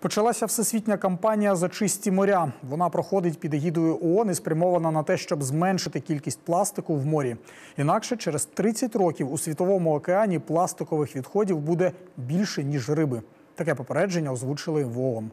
Почалася всесвітня кампанія за чисті моря. Вона проходить під егідою ООН і спрямована на те, щоб зменшити кількість пластику в морі. Інакше через 30 років у світовому океані пластикових відходів буде більше ніж риби. Таке попередження озвучили в ООН.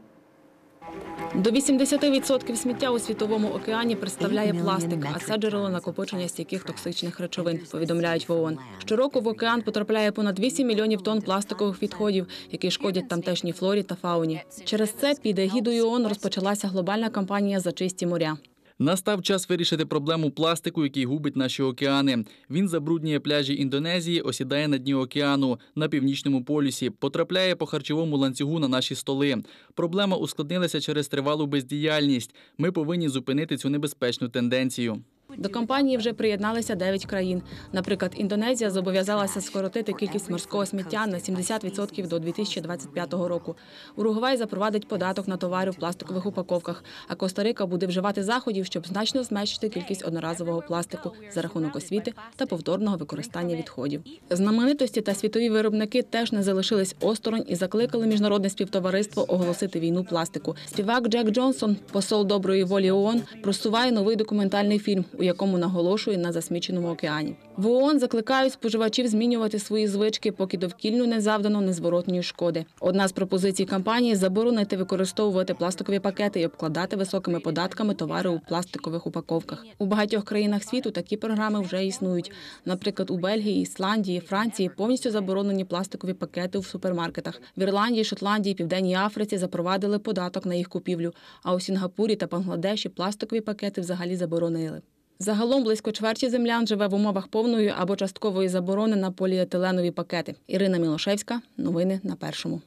До 80% сміття у світовому океані представляє пластик, а це джерело накопичення стійких токсичних речовин. Повідомляють в ООН. Щороку в океан потрапляє понад 8 мільйонів тонн пластикових відходів, які шкодять тамтешній флорі та фауні. Через це під егідою ООН розпочалася глобальна кампанія за чисті моря. Настав час вирішити проблему пластику, який губить наші океани. Він забруднює пляжі Індонезії, осідає на дні океану на північному полюсі, потрапляє по харчовому ланцюгу на наші столи. Проблема ускладнилася через тривалу бездіяльність. Ми повинні зупинити цю небезпечну тенденцію. До компанії вже приєдналися 9 країн. Наприклад, Індонезія зобов'язалася скоротити кількість морського сміття на 70% до 2025 року. Уругвай запровадить податок на товари в пластикових упаковках. А Коста-Рика буде вживати заходів, щоб значно зменшити кількість одноразового пластику за рахунок освіти та повторного використання відходів. Знаменитості та світові виробники теж не залишились осторонь і закликали міжнародне співтовариство оголосити війну пластику. Співак Джек Джонсон, посол доброї волі ООН, просуває новий документальний фільм якому наголошує на засміченому океані. В ООН закликають споживачів змінювати свої звички, поки довкіллю не завдано незворотньої шкоди. Одна з пропозицій кампанії заборонити використовувати пластикові пакети і обкладати високими податками товари у пластикових упаковках. У багатьох країнах світу такі програми вже існують. Наприклад, у Бельгії, Ісландії, Франції повністю заборонені пластикові пакети в супермаркетах. В Ірландії, Шотландії, Південній Африці запровадили податок на їх купівлю. А у Сінгапурі та Бангладеші пластикові пакети взагалі заборонили. Загалом близько чверті землян живе в умовах повної або часткової заборони на поліетиленові пакети. Ірина Мілошевська, новини на першому.